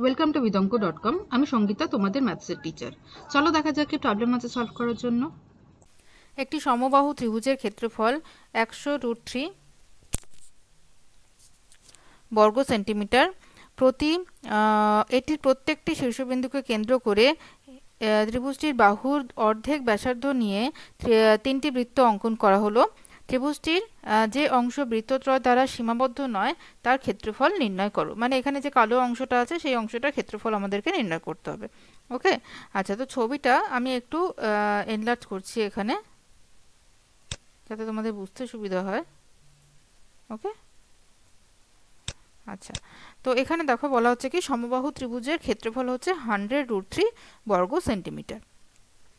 welcome to বিদঙ্ক dot com আমি সঙ্গীতা তোমাদের ম্যাথসের টিচার চলো দেখা যাক প্রবলেম আছে সলভ করার জন্য একটি সমবাহু ত্রিভুজের ক্ষেত্রফল একশো রুট থ্রি বর্গ সেন্টিমিটার প্রতি এটির প্রত্যেকটি শীর্ষবিন্দুকে কেন্দ্র করে ত্রিভুজটির বাহুর অর্ধেক ব্যাসার্ধ নিয়ে তিনটি বৃত্ত অঙ্কন করা হলো ত্রিভুজটির যে অংশ বৃত্তত্রয় দ্বারা সীমাবদ্ধ নয় তার ক্ষেত্রফল নির্ণয় করো মানে এখানে যে কালো অংশটা আছে সেই অংশটার ক্ষেত্রফল আমাদেরকে নির্ণয় করতে হবে ওকে আচ্ছা তো ছবিটা আমি একটু এনলার্জ করছি এখানে যাতে তোমাদের বুঝতে সুবিধা হয় ওকে আচ্ছা তো এখানে দেখো বলা হচ্ছে কি সমবাহু ত্রিভুজের ক্ষেত্রফল হচ্ছে হান্ড্রেড রুট থ্রি বর্গ সেন্টিমিটার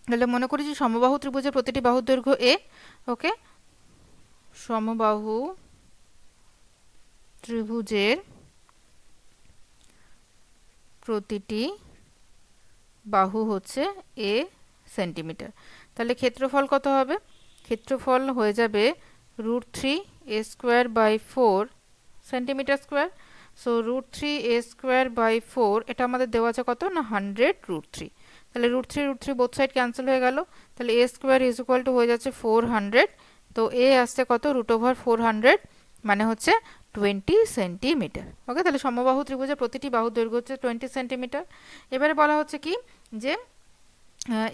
তাহলে মনে করি যে সমবাহু ত্রিভুজের প্রতিটি বাহুর দৈর্ঘ্য এ ওকে সমবাহু ত্রিভুজের প্রতিটি বাহু হচ্ছে এ সেন্টিমিটার তাহলে ক্ষেত্রফল কত হবে ক্ষেত্রফল হয়ে যাবে root three a square by four centimetre square so root three a square by four এটা আমাদের দেওয়া আছে কত না হান্ড্রেড রুট থ্রি তাহলে root three root three both side cancel হয়ে গেল তাহলে a square is equal to হয়ে যাচ্ছে ফোর হান্ড্রেড তো এ আসছে কত রুট ওভার ফোর হান্ড্রেড মানে হচ্ছে টোয়েন্টি সেন্টিমিটার ওকে তাহলে সমবাহু ত্রিভুজের প্রতিটি বাহু দৈর্ঘ্য হচ্ছে টোয়েন্টি সেন্টিমিটার এবারে বলা হচ্ছে কি যে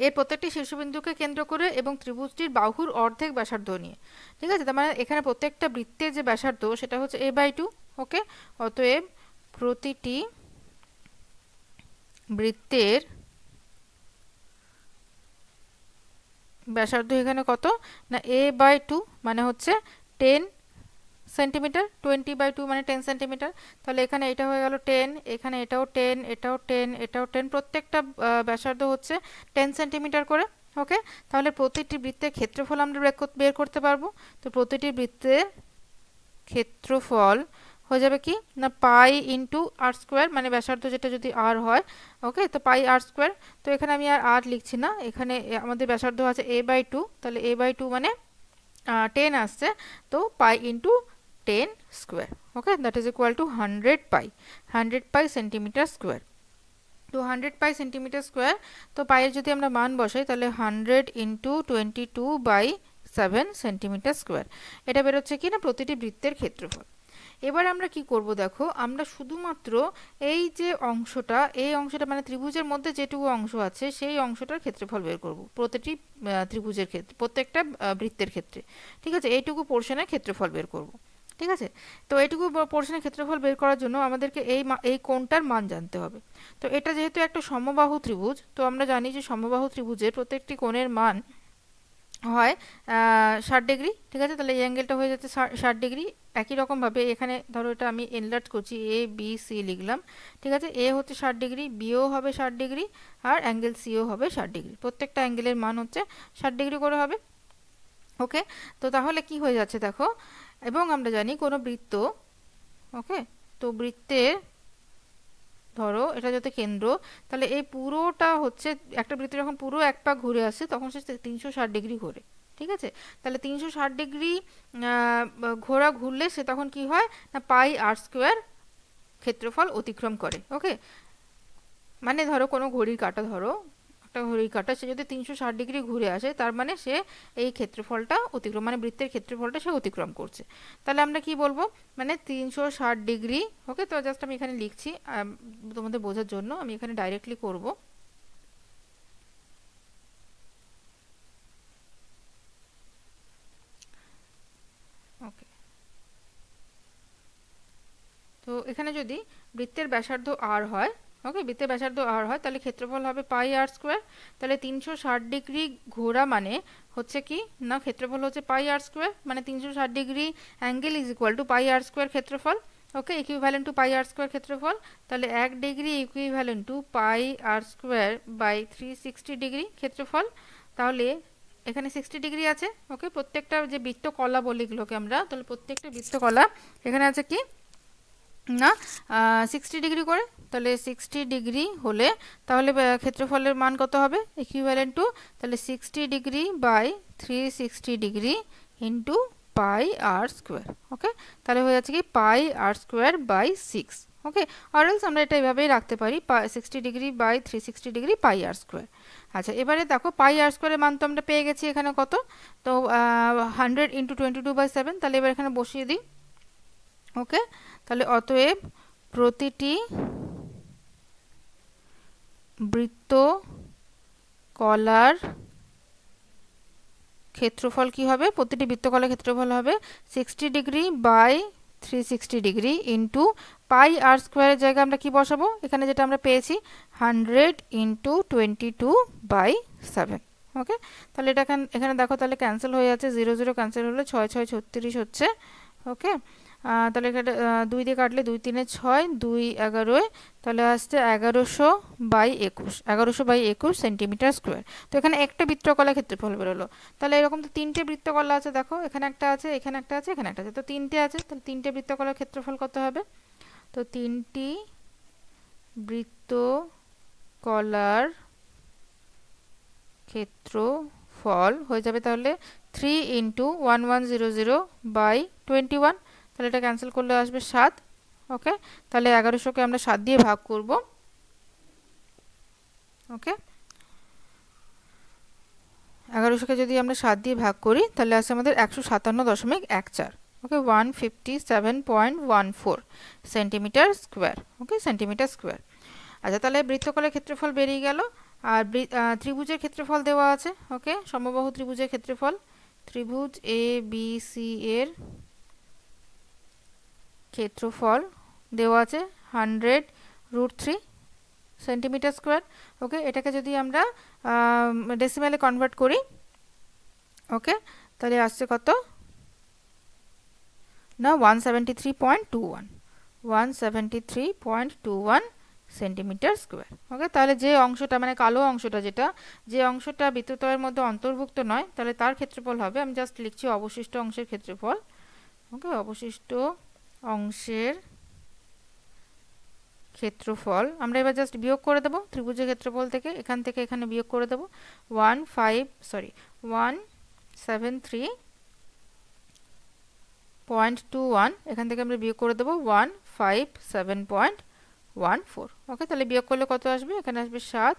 এর প্রত্যেকটি শীর্ষবিন্দুকে কেন্দ্র করে এবং ত্রিভুজটির বাহুর অর্ধেক ব্যাসার্ধ নিয়ে ঠিক আছে তার মানে এখানে প্রত্যেকটা বৃত্তের যে ব্যাসার্ধ সেটা হচ্ছে এ বাই টু ওকে অতএব প্রতিটি বৃত্তের ব্যাসার্ধ এখানে কত না এ বাই টু মানে হচ্ছে ten centimetre twenty by two মানে টেন সেন্টিমিটার তাহলে এখানে এটা হয়ে গেল টেন এখানে এটাও টেন এটাও টেন এটাও টেন প্রত্যেকটা ব্যাসার্ধ হচ্ছে টেন সেন্টিমিটার করে ওকে তাহলে প্রতিটি বৃত্তের ক্ষেত্রফল আমরা বের করতে পারবো তো প্রতিটি বৃত্তের ক্ষেত্রফল হয়ে যাবে কি না পাই ইন্টু আর স্কোয়ার মানে ব্যাসার্ধ যেটা যদি আর হয় ওকে তো পাই আর স্কোয়ার তো এখানে আমি আর আর লিখছি না এখানে আমাদের ব্যাসার্ধ আছে এ বাই টু তাহলে এ বাই টু মানে টেন আসছে তো pi into ten square okay that is equal to hundred pi hundred pi centimetre square to hundred pi centimetre square তো পায়ের যদি আমরা মান বসাই তাহলে hundred into twenty two by seven centimetre square এটা বেরোচ্ছে কি না প্রতিটি বৃত্তের ক্ষেত্রফল এবার আমরা কি করব দেখো আমরা শুধুমাত্র এই যে অংশটা এই অংশটা মানে ত্রিভুজের মধ্যে যেটুকু অংশ আছে সেই অংশটার ক্ষেত্রফল বের করব প্রতিটি ত্রিভুজের ক্ষেত্রে প্রত্যেকটা বৃত্তের ক্ষেত্রে ঠিক আছে এইটুকু পোর্শনের ক্ষেত্রফল বের করব ঠিক আছে তো এইটুকু পোর্শনের ক্ষেত্রফল বের করার জন্য আমাদেরকে এই এই কোণটার মান জানতে হবে তো এটা যেহেতু একটা সমবাহু ত্রিভুজ তো আমরা জানি যে সমবাহু ত্রিভুজের প্রত্যেকটি কোণের মান হয় ষাট ডিগ্রি ঠিক আছে তাহলে এই অ্যাঙ্গেলটা হয়ে যাচ্ছে ষাট ডিগ্রি একই রকমভাবে এখানে ধরো এটা আমি এনলার্জ করছি এ বি সি লিখলাম ঠিক আছে এ হচ্ছে ষাট ডিগ্রি বিও হবে ষাট ডিগ্রি আর অ্যাঙ্গেল সিও হবে ষাট ডিগ্রি প্রত্যেকটা অ্যাঙ্গেলের মান হচ্ছে ষাট ডিগ্রি করে হবে ওকে তো তাহলে কি হয়ে যাচ্ছে দেখো এবং আমরা জানি কোনো বৃত্ত ওকে তো বৃত্তের ধরো এটা যাতে কেন্দ্র তাহলে এই পুরোটা হচ্ছে একটা বৃত্ত যখন পুরো এক পা ঘুরে আসে তখন সে তিনশো ষাট ডিগ্রি ঘোরে ঠিক আছে তাহলে তিনশো ষাট ডিগ্রি ঘোরা ঘুরলে সে তখন কি হয় না পাই আর স্কোয়ার ক্ষেত্রফল অতিক্রম করে ওকে মানে ধরো কোনো ঘড়ির কাটা ধরো একটা রেখাটা সে যদি তিনশো ষাট ডিগ্রি ঘুরে আসে তার মানে সে এই ক্ষেত্রফলটা অতিক্রম মানে বৃত্তের ক্ষেত্রফলটা সে অতিক্রম করছে তাহলে আমরা কি বলবো মানে তিনশো ষাট ডিগ্রি ওকে তো জাস্ট আমি এখানে লিখছি তোমাদের বোঝার জন্য আমি এখানে ডাইরেক্টলি করবো তো এখানে যদি বৃত্তের ব্যাসার্ধ আর হয় ওকে বৃত্তের ব্যাসার্ধ আর হয় তাহলে ক্ষেত্রফল হবে পাই আর স্কোয়ার তাহলে তিনশো ষাট ডিগ্রি ঘোরা মানে হচ্ছে কি না ক্ষেত্রফল হচ্ছে পাই আর স্কোয়ার মানে তিনশো ষাট degree angle is equal to pi r square ক্ষেত্রফল okay equivalent to pi r square ক্ষেত্রফল তাহলে এক degree equivalent to pi r square by three sixty degree ক্ষেত্রফল তাহলে এখানে সিক্সটি ডিগ্রি আছে ওকে প্রত্যেকটা যে বৃত্তকলা বলি এগুলোকে আমরা তাহলে প্রত্যেকটা বৃত্তকলা এখানে আছে কি না সিক্সটি ডিগ্রি করে তাহলে সিক্সটি ডিগ্রি হলে তাহলে ক্ষেত্রফলের মান কত হবে ইকুইভ্যালেন্ট টু তাহলে sixty degree by three sixty degree into pi r square okay তাহলে হয়ে যাচ্ছে কি pi r square by six okay আর এলস আমরা এটা এভাবেই রাখতে পারি sixty degree by three sixty degree pi r square আচ্ছা এবারে দেখো পাই আর স্কোয়ারের মান তো আমরা পেয়ে গেছি এখানে কত তো hundred into twenty two by seven তাহলে এবার এখানে বসিয়ে দিই ওকে তাহলে অতএব প্রতিটি বৃত্ত কলার ক্ষেত্রফল কি হবে প্রতিটি বৃত্তকলার ক্ষেত্রফল হবে sixty degree by three sixty degree into pi r স্কোয়ারের জায়গায় আমরা কি বসাবো এখানে যেটা আমরা পেয়েছি hundred into twenty two by seven okay তাহলে এটা এখানে দেখো তাহলে ক্যান্সেল হয়ে যাচ্ছে জিরো জিরো ক্যান্সেল হলে ছয় ছয় ছত্রিশ হচ্ছে ওকে তাহলে এখানে দুই দিয়ে কাটলে দুই তিনে ছয় দুই এগারোয় তাহলে আসছে এগারোশো বাই একুশ এগারোশো বাই একুশ সেন্টিমিটার স্কোয়ার তো এখানে একটা বৃত্তকলা ক্ষেত্রফল বেরোলো তাহলে এরকম তো তিনটে বৃত্তকলা আছে দেখো এখানে একটা আছে এখানে একটা আছে এখানে একটা আছে তো তিনটে আছে তাহলে তিনটে বৃত্তকলার ক্ষেত্রফল কত হবে তো তিনটি বৃত্তকলার ক্ষেত্রফল হয়ে যাবে তাহলে three into one one zero zero by twenty one তাহলে এটা ক্যান্সেল করলে আসবে সাত ওকে তাহলে এগারোশোকে আমরা সাত দিয়ে ভাগ করব ওকে এগারোশোকে যদি আমরা সাত দিয়ে ভাগ করি তাহলে আছে আমাদের একশো সাতান্ন দশমিক এক চার okay one fifty seven point one four centimetre square okay centimetre square আচ্ছা তাহলে বৃত্তকলের ক্ষেত্রফল বেরিয়ে গেল আর ত্রিভুজের ক্ষেত্রফল দেওয়া আছে ওকে সমবাহু ত্রিভুজের ক্ষেত্রফল ত্রিভুজ এ বি সি এর ক্ষেত্রফল দেওয়া আছে hundred root three centimetre square okay এটাকে যদি আমরা ডেসিমেলে কনভার্ট করি ওকে তাহলে আসছে কত না one seventy three point two one one seventy three point two one centimetre square okay তাহলে যে অংশটা মানে কালো অংশটা যেটা যে অংশটা বিদ্যুতের মধ্যে অন্তর্ভুক্ত নয় তাহলে তার ক্ষেত্রফল হবে আমি জাস্ট লিখছি অবশিষ্ট অংশের ক্ষেত্রফল ওকে অবশিষ্ট অংশের ক্ষেত্রফল আমরা এবার জাস্ট বিয়োগ করে দেবো ত্রিভুজের ক্ষেত্রফল থেকে এখান থেকে এখানে বিয়োগ করে দেবো one five sorry one seven three point two one এখান থেকে আমরা বিয়োগ করে দেবো one five seven point one four okay তাহলে বিয়োগ করলে কত আসবে এখানে আসবে সাত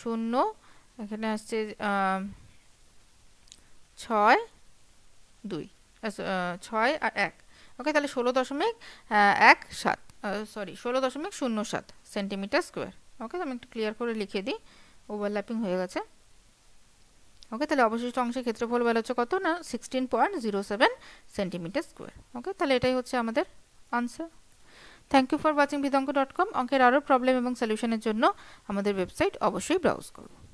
শূন্য এখানে আসছে ছয় দুই ছয় আর এক ওকে তাহলে ষোলো দশমিক এক সাত সরি ষোলো দশমিক শূন্য সাত সেন্টিমিটার স্কোয়ার ওকে আমি একটু ক্লিয়ার করে লিখে দিই ওভারল্যাপিং হয়ে গেছে ওকে তাহলে অবশিষ্ট অংশের ক্ষেত্রফল বলা হচ্ছে কত না sixteen point zero seven centimetre square okay তাহলে এটাই হচ্ছে আমাদের answer thank you for watching বিদঙ্ক ডট কম অঙ্কের আরও প্রবলেম এবং সলিউশনের জন্য আমাদের ওয়েবসাইট অবশ্যই ব্রাউজ করুন